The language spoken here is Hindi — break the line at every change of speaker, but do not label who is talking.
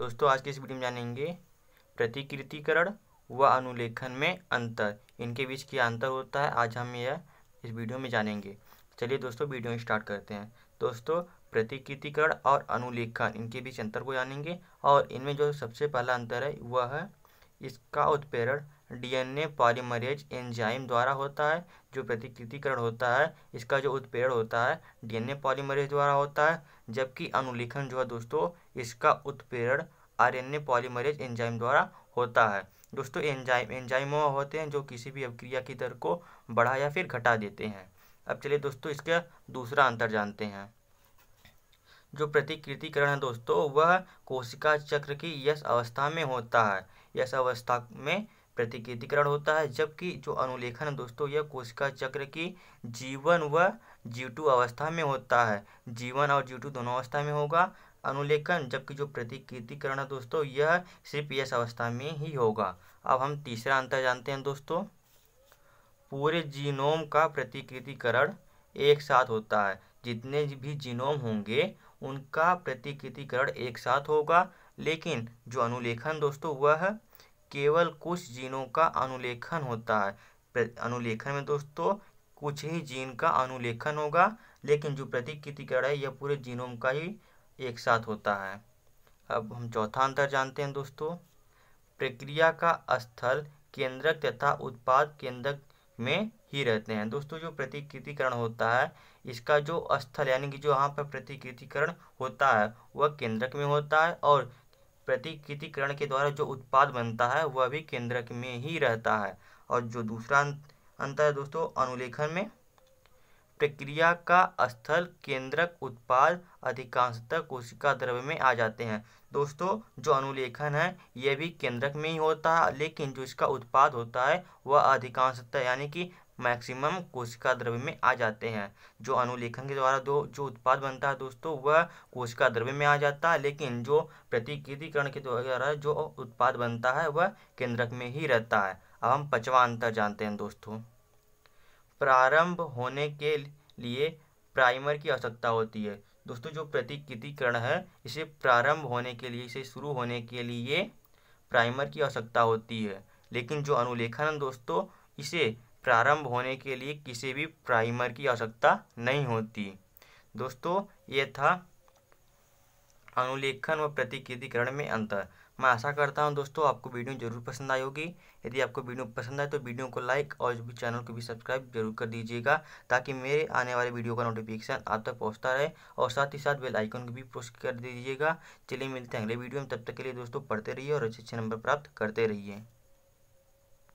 दोस्तों आज के इस वीडियो में जानेंगे प्रतिकृतिकरण व अनुलेखन में अंतर इनके बीच क्या अंतर होता है आज हम यह इस वीडियो में जानेंगे चलिए दोस्तों वीडियो स्टार्ट करते हैं दोस्तों प्रतिकृतिकरण और अनुलेखन इनके बीच अंतर को जानेंगे और इनमें जो सबसे पहला अंतर है वह है इसका उत्प्रेरण डीएनए पॉलीमरेज एंजाइम द्वारा होता है जो प्रतिकृतिकरण होता है इसका जो उत्पेड़ होता है डीएनए पॉलीमरेज द्वारा होता है जबकि अनुलेखन जो है दोस्तों इसका उत्पेड़ आरएनए पॉलीमरेज एंजाइम द्वारा होता है दोस्तों एंजाइम एंजाइम होते हैं जो किसी भी अभिक्रिया की दर को बढ़ा या फिर घटा देते हैं अब चलिए दोस्तों इसका दूसरा अंतर जानते हैं जो प्रतिकृतिकरण है दोस्तों वह कोशिका चक्र की यश अवस्था में होता है यश अवस्था में प्रतिकृतिकरण होता है जबकि जो अनुलेखन दोस्तों यह कोशिका चक्र की जीवन व जीटू अवस्था में होता है जीवन और जीटू दोनों अवस्था में होगा अनुलेखन जबकि जो प्रतिकृतिकरण है दोस्तों यह सिर्फ इस अवस्था में ही होगा अब हम तीसरा अंतर जानते हैं दोस्तों पूरे जीनोम का प्रतिकृतिकरण एक साथ होता है जितने भी जीनोम होंगे उनका प्रतिकृतिकरण एक साथ होगा लेकिन जो अनुलेखन दोस्तों वह केवल कुछ जीनों का अनुलेखन होता है अनुलेखन में दोस्तों कुछ ही जीन का अनुलेखन होगा लेकिन जो प्रतिकृतिकरण है यह पूरे जीनोम का ही एक साथ होता है अब हम चौथा अंतर जानते हैं दोस्तों प्रक्रिया का स्थल केंद्रक तथा उत्पाद केंद्रक में ही रहते हैं दोस्तों जो प्रतिकृतिकरण होता है इसका जो स्थल यानी कि जो यहाँ पर प्रतिकृतिकरण होता है वह केंद्रक में होता है और प्रतिकृतिकरण के द्वारा जो उत्पाद बनता है वह भी केंद्रक में ही रहता है और जो दूसरा अं-, अंतर है दोस्तों अनुलेखन में प्रक्रिया का स्थल केंद्रक उत्पाद अधिकांशतः कोशिका द्रव्य में आ जाते हैं दोस्तों जो अनुलेखन है यह भी केंद्रक में ही होता है लेकिन जो इसका उत्पाद होता है वह अधिकांशतः यानी कि मैक्सिमम कोशिका द्रव्य में आ जाते हैं जो अनुलेखन के द्वारा दो जो उत्पाद बनता है दोस्तों वह कोशिका द्रव्य में आ जाता है लेकिन जो प्रतिकृतिकरण के द्वारा जो उत्पाद बनता है वह केंद्रक में ही रहता है अब हम पचवा अंतर जानते हैं दोस्तों प्रारंभ होने के लिए प्राइमर की आवश्यकता होती है दोस्तों जो प्रतिकृतिकरण है इसे प्रारंभ होने के लिए इसे शुरू होने के लिए प्राइमर की आवश्यकता होती है लेकिन जो अनुलेखन दोस्तों इसे प्रारंभ होने के लिए किसी भी प्राइमर की आवश्यकता नहीं होती दोस्तों ये था अनुलेखन व प्रतिकृतिकरण में अंतर मैं आशा करता हूँ दोस्तों आपको वीडियो जरूर पसंद आई होगी यदि आपको वीडियो पसंद आए तो वीडियो को लाइक और भी चैनल को भी सब्सक्राइब जरूर कर दीजिएगा ताकि मेरे आने वाले वीडियो का नोटिफिकेशन आप तक पहुँचता रहे और साथ ही साथ बेल आइकन को भी प्रेस कर दीजिएगा चलिए मिलते हैं अगले वीडियो में तब तक के लिए दोस्तों पढ़ते रहिए और अच्छे अच्छे नंबर प्राप्त करते रहिए